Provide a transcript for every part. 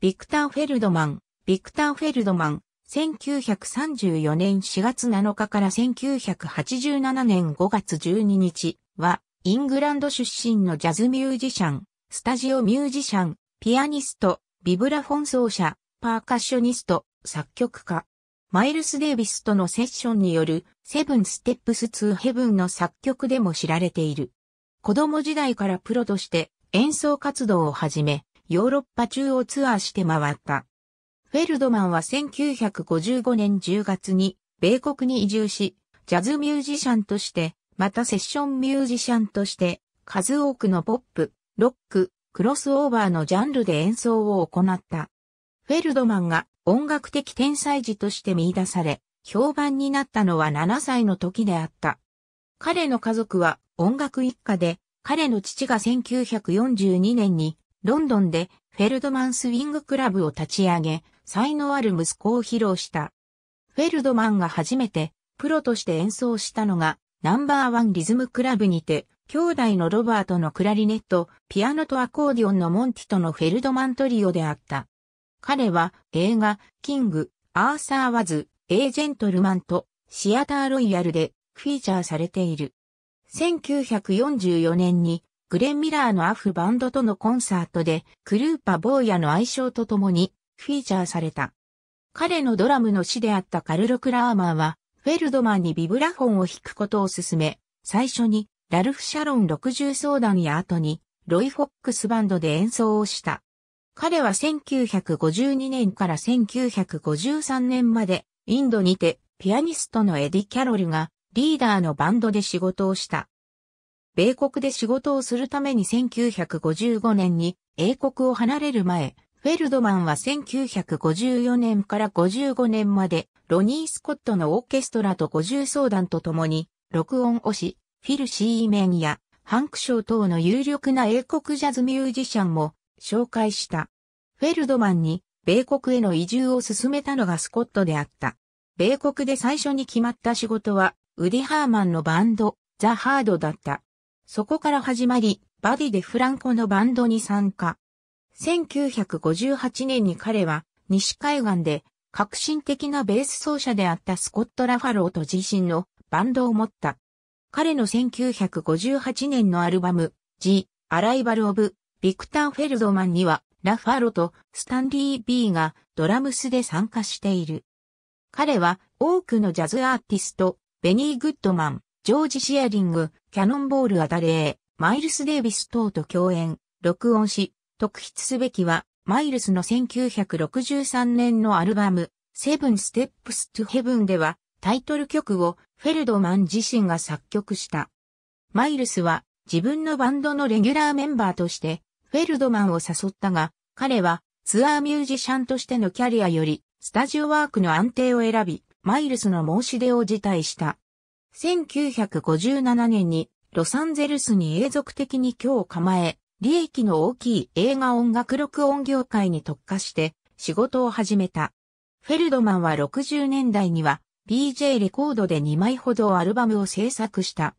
ビクター・フェルドマン、ビクター・フェルドマン、1934年4月7日から1987年5月12日は、イングランド出身のジャズミュージシャン、スタジオミュージシャン、ピアニスト、ビブラフォン奏者、パーカッショニスト、作曲家。マイルス・デイビスとのセッションによるセブン・ステップス・ツー・ヘブンの作曲でも知られている。子供時代からプロとして演奏活動を始め、ヨーロッパ中をツアーして回った。フェルドマンは1955年10月に米国に移住し、ジャズミュージシャンとして、またセッションミュージシャンとして、数多くのポップ、ロック、クロスオーバーのジャンルで演奏を行った。フェルドマンが音楽的天才児として見出され、評判になったのは7歳の時であった。彼の家族は音楽一家で、彼の父が1942年にロンドンでフェルドマンスウィングクラブを立ち上げ、才能ある息子を披露した。フェルドマンが初めてプロとして演奏したのがナンバーワンリズムクラブにて、兄弟のロバートのクラリネット、ピアノとアコーディオンのモンティとのフェルドマントリオであった。彼は映画、キング、アーサー・ワズ、エージェントルマンと、シアター・ロイヤルでフィーチャーされている。1944年にグレン・ミラーのアフバンドとのコンサートで、クルーパ・ボーヤの愛称とともに、フィーチャーされた。彼のドラムの師であったカルロ・クラーマーは、フェルドマンにビブラフォンを弾くことを勧め、最初に、ラルフ・シャロン60相談や後に、ロイ・フォックスバンドで演奏をした。彼は1952年から1953年まで、インドにて、ピアニストのエディ・キャロルが、リーダーのバンドで仕事をした。米国で仕事をするために1955年に英国を離れる前、フェルドマンは1954年から55年まで、ロニー・スコットのオーケストラと五重相談とともに、録音推し、フィル・シーメンや、ハンクショー等の有力な英国ジャズミュージシャンも紹介した。フェルドマンに、米国への移住を進めたのがスコットであった。米国で最初に決まった仕事は、ウディ・ハーマンのバンド、ザ・ハードだった。そこから始まり、バディ・でフランコのバンドに参加。1958年に彼は、西海岸で、革新的なベース奏者であったスコット・ラファローと自身のバンドを持った。彼の1958年のアルバム、ジ・アライバル・オブ・ビクター・フェルドマンには、ラファロとスタンリー・ビーがドラムスで参加している。彼は多くのジャズアーティスト、ベニー・グッドマン、ジョージ・シェアリング、キャノンボールは誰？れマイルス・デイビス等と共演、録音し、特筆すべきは、マイルスの1963年のアルバム、セブン・ステップス・トゥ・ヘブンでは、タイトル曲をフェルドマン自身が作曲した。マイルスは自分のバンドのレギュラーメンバーとしてフェルドマンを誘ったが、彼はツアーミュージシャンとしてのキャリアよりスタジオワークの安定を選び、マイルスの申し出を辞退した。1957年にロサンゼルスに永続的に今日構え、利益の大きい映画音楽録音業界に特化して仕事を始めた。フェルドマンは60年代には BJ レコードで2枚ほどアルバムを制作した。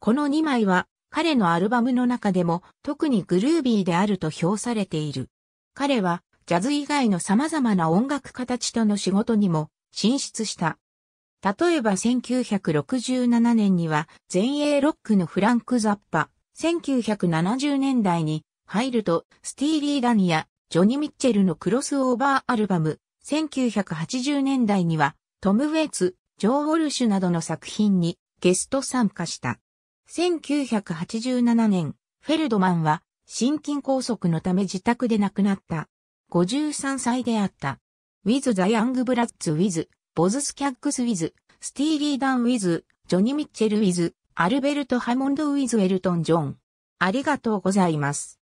この2枚は彼のアルバムの中でも特にグルービーであると評されている。彼はジャズ以外の様々な音楽形との仕事にも進出した。例えば1967年には前衛ロックのフランク・ザッパ、1970年代に入るとスティーリー・ダニやジョニ・ー・ミッチェルのクロスオーバーアルバム、1980年代にはトム・ウェイツ、ジョー・ウォルシュなどの作品にゲスト参加した。1987年、フェルドマンは心筋梗塞のため自宅で亡くなった。53歳であった。With the Young Bloods with ボズ・スキャッグス・ウィズ、スティーリー・ダン・ウィズ、ジョニ・ミッチェル・ウィズ、アルベルト・ハモンド・ウィズ・ウェルトン・ジョン。ありがとうございます。